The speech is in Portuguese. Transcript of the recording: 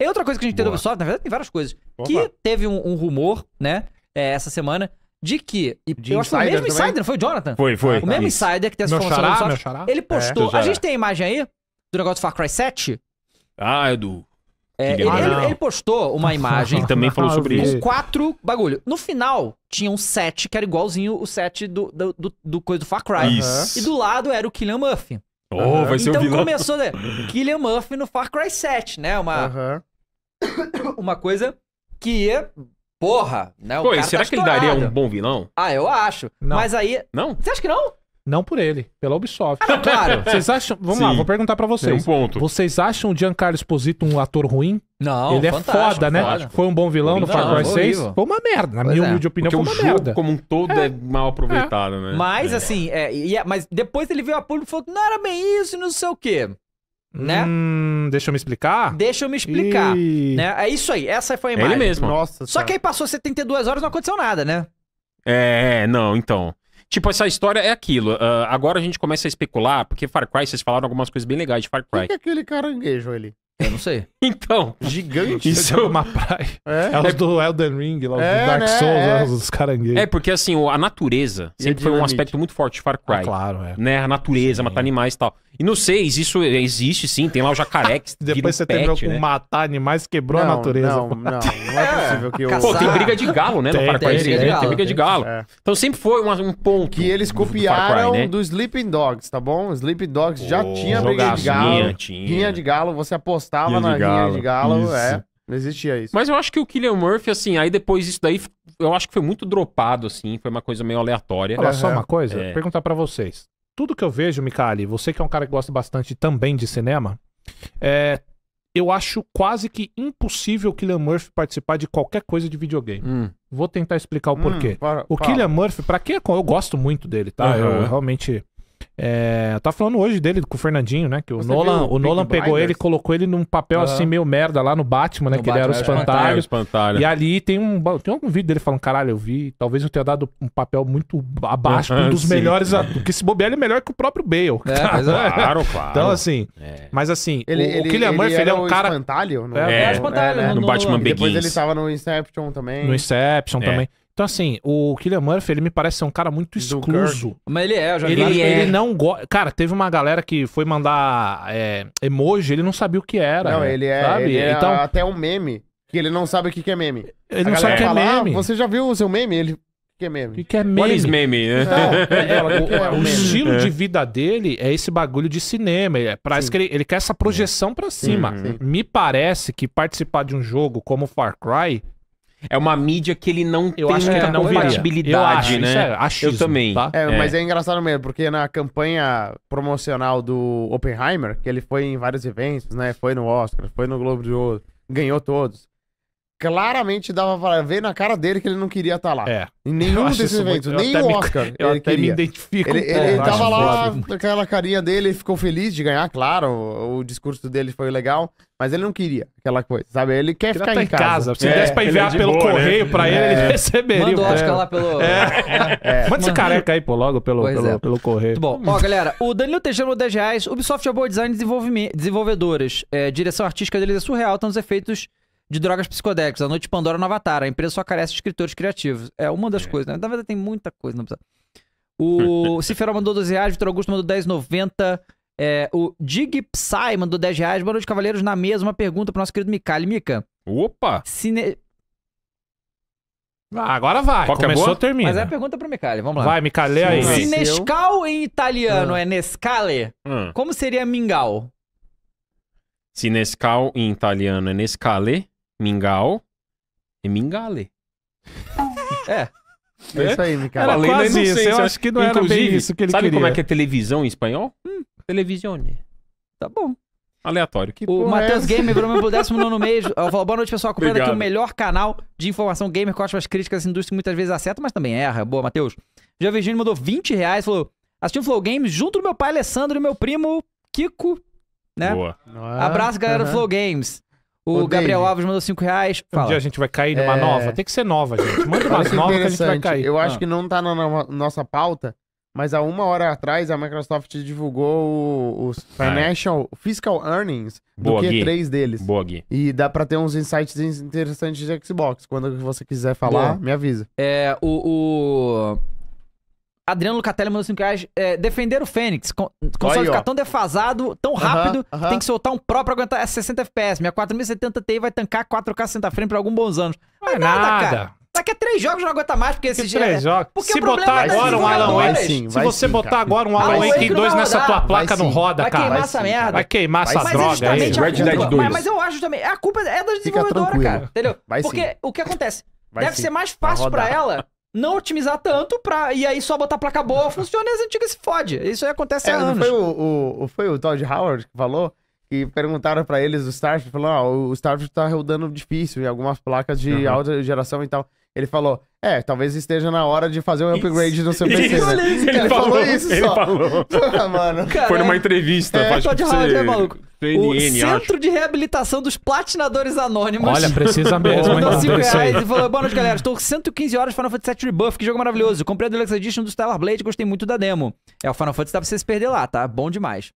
E é outra coisa que a gente Boa. tem da Ubisoft, na verdade tem várias coisas, Opa. que teve um, um rumor, né, é, essa semana, de que. E de eu acho que o mesmo também? insider, foi o Jonathan? Foi, foi. O tá mesmo isso. insider que tem essa meu informação xará, Ubisoft, Ele é, postou. É. A gente tem a imagem aí do negócio do Far Cry 7? Ah, É, ele, ele, ele, postou uma ah, imagem. ele também falou sobre isso. Com quatro bagulho. No final, tinha um set que era igualzinho o set do, do, do, do coisa do Far Cry. Isso. E do lado era o Killian Murphy. Oh, uhum. vai ser então o vilão. começou, né? Killian Murphy no Far Cry 7, né? Uma, uhum. uma coisa que é. Porra, né? O Pô, cara tá será tá que ele daria um bom vilão? Ah, eu acho. Não. Mas aí. Não? Você acha que não? Não por ele, pela Ubisoft. Ah, não, claro. Vocês acham. Vamos Sim. lá, vou perguntar para vocês. Tem um ponto. Vocês acham o Giancarlo Esposito um ator ruim? Não, Ele é foda, né? Fantástico. Foi um bom vilão no Far Cry 6? Horrível. Foi uma merda. Na pois minha é. humilde opinião, Porque foi uma o merda. Jogo como um todo é, é mal aproveitado, é. né? Mas, é. assim, é, é, mas depois ele veio a público e falou: não era bem isso, não sei o quê. Né? Hum, deixa eu me explicar? Deixa eu me explicar. Né? É isso aí, essa foi a é imagem. ele mesmo. Nossa, Só cara. que aí passou 72 horas e não aconteceu nada, né? É, não, então. Tipo, essa história é aquilo. Uh, agora a gente começa a especular, porque Far Cry, vocês falaram algumas coisas bem legais de Far Cry. O que, que é aquele caranguejo ali? Eu não sei. então. Gigante. Isso é então, uma praia. É, é os é- do Elden Ring, lá, é, Dark né? Souls, é. os caranguejos. É, porque assim, a natureza e sempre a foi um aspecto muito forte de Far Cry. Ah, claro, é. Né? A natureza, sim. matar animais e tal. E sei se isso existe sim, tem lá o jacaré que Depois você um terminou com matar animais, quebrou não, a natureza. Não, não, não é possível que eu... Pô, tem briga de galo, né? Tem, no Far Cry né? tem, tem, tem, tem briga de galo. É. Então sempre foi um, um ponto. Que eles copiaram do, Cry, né? do Sleeping Dogs, tá bom? Sleeping Dogs já tinha briga de galo. Tinha, tinha. de galo, você apostou estava na linha de galo, isso. é. Não existia isso. Mas eu acho que o Killian Murphy, assim, aí depois isso daí, eu acho que foi muito dropado, assim, foi uma coisa meio aleatória. Olha uhum. só uma coisa, é. perguntar para vocês. Tudo que eu vejo, Mikali, você que é um cara que gosta bastante também de cinema, é, eu acho quase que impossível o Killian Murphy participar de qualquer coisa de videogame. Hum. Vou tentar explicar o hum, porquê. Hum, para, para. O Killian Murphy, pra quem eu gosto muito dele, tá? Uhum. Eu realmente é, tá falando hoje dele com o Fernandinho, né? Que o Você Nolan, o, o Nolan pegou ele, colocou ele num papel assim meio merda lá no Batman, né? No que Batman, ele era o é. espantalho. É, espantalho. E ali tem um tem algum vídeo dele falando, caralho, eu vi, talvez eu tenha dado um papel muito abaixo, um dos sim, melhores, é. porque esse bobear é melhor que o próprio Bale. É, é. claro, claro. Então assim, mas assim, ele, o, ele, o Killian Murphy, ele é um cara espantalho, no, é, no, no, no, Batman Begins. Depois ele tava no Inception também. No Inception também. Então, assim, o Killian Murphy, ele me parece ser um cara muito excluso. Mas ele é, eu já vi. Ele, ele, é. ele não gosta. Cara, teve uma galera que foi mandar é, emoji, ele não sabia o que era. Não, ele é. Sabe? Ele é então... até um meme. Que ele não sabe o que, que é meme. Ele A não sabe o que é meme. Ah, você já viu o seu meme? Ele. O que é meme? O que, é meme? What meme, né? Não, é é, o, o estilo de vida dele é esse bagulho de cinema. Ele, é parece que ele, ele quer essa projeção pra cima. Sim, sim. Me parece que participar de um jogo como Far Cry é uma mídia que ele não eu tem acho que é, não compatibilidade, eu acho, né? Isso é achismo, eu também. Tá? É, é. Mas é engraçado mesmo, porque na campanha promocional do Oppenheimer, que ele foi em vários eventos, né? Foi no Oscar, foi no Globo de Ouro, ganhou todos claramente dava pra ver na cara dele que ele não queria estar tá lá. É. Em nenhum desses eventos, nem o Oscar. Me, eu ele até queria. me identifico. Ele, um ele, ele tava lá com aquela carinha dele, ficou feliz de ganhar, claro. O, o, discurso dele foi legal, mas ele não queria aquela coisa, sabe? Ele quer ele ficar tá em casa. casa. Se é, desse pra é enviar é pelo boa, né? correio né? pra ele, é. ele receberia. Manda o Oscar lá pelo. É. é. Manda esse careca aí, pô, logo pelo, pelo, é. pelo correio. Muito bom. Ó, galera, o Danilo Teixeira 10 reais, Ubisoft é boa design desenvolvedores. É, direção artística deles é surreal, tantos os efeitos de drogas psicodélicas, a noite de Pandora no Avatar. A empresa só carece de escritores criativos. É uma das é. coisas, né? Na verdade, tem muita coisa, não precisa. O Cifera mandou 12 reais, Vitor Augusto mandou 10,90. É, o Dig Psy mandou 10 reais. Boa noite, Cavaleiros. Na mesa, uma pergunta pro nosso querido Mikali. Mika. Opa! Cine... Ah, agora vai. Qual é Começou, termina. Mas é a pergunta pro Micali, vamos lá. Vai, Micali aí. Se Nescau em italiano hum. é Nescale, hum. como seria mingau? Se Nescau em italiano é Nescale, Mingau e Mingale. é. É, isso aí, Mikael. Era Além quase isso, eu acho que não Inclusive, era bem isso que ele sabe queria. Sabe como é que é televisão em espanhol? Hum, televisione. Tá bom. Aleatório. Que o é Matheus é Gamer virou meu 19 mês. Eu falo, boa noite, pessoal. Comprando aqui o melhor canal de informação gamer com as críticas à indústria que muitas vezes acerta, mas também erra. Boa, Matheus. Já Virgínio mandou 20 reais, falou, o Flow Games junto do meu pai Alessandro e meu primo Kiko, né? Boa. Abraço, galera do Flow Games. O Gabriel David. Alves mandou 5 reais. Fala. Um dia a gente vai cair numa é... nova. Tem que ser nova, gente. Manda umas novas que a gente vai cair. Eu acho ah. que não tá na nossa pauta, mas há uma hora atrás a Microsoft divulgou os é. Financial é. Fiscal Earnings do Q3 Gui. deles. Boa, Gui. E dá pra ter uns insights interessantes de Xbox. Quando você quiser falar, Boa. me avisa. É, o... o... Adriano Lucatelli mandou 5 reais. É, defender o Fênix. Com, console ficar tão defasado, tão rápido, uh -huh, uh -huh. tem que soltar um pró pra aguentar 60 é FPS. Minha 4070 Ti vai tancar 4K 60 frame por alguns bons anos. Não é nada, nada, cara. Daqui a três jogos não aguenta mais, porque esses dias. Três é- jogos. Porque se é botar agora um Alan Wake. Sim, se você sim, botar agora um Alan Wake 2 nessa tua placa, não roda, cara. Vai queimar essa merda. Vai queimar essa mas droga aí. Red Dead 2. Mas, mas eu acho também. A culpa é da desenvolvedora, cara. Entendeu? Vai porque sim. o que acontece? Vai Deve sim. ser mais fácil pra ela não otimizar tanto pra, e aí só botar placa boa, funciona e as antigas se fode. Isso aí acontece é, há anos. Foi o, o, foi o Todd Howard que falou e perguntaram para eles do Starship falou, ah, o Starship tá rodando difícil em algumas placas de uhum. alta geração e tal. Ele falou, é, talvez esteja na hora de fazer um upgrade isso, no seu PC. Isso, né? ele, ele falou, falou, isso ele só. Falou. mano. Cara, Foi numa entrevista. É, acho de rádio, né, maluco? PNN, o Centro acho. de Reabilitação dos Platinadores Anônimos. Olha, precisa mesmo, hein? Mandou 5 reais e falou, boa noite, galera. Estou 115 horas Final Fantasy VII Rebuff, que jogo maravilhoso. Comprei a Deluxe Edition do Stellar Blade, gostei muito da demo. É, o Final Fantasy dá pra se perder lá, tá? Bom demais.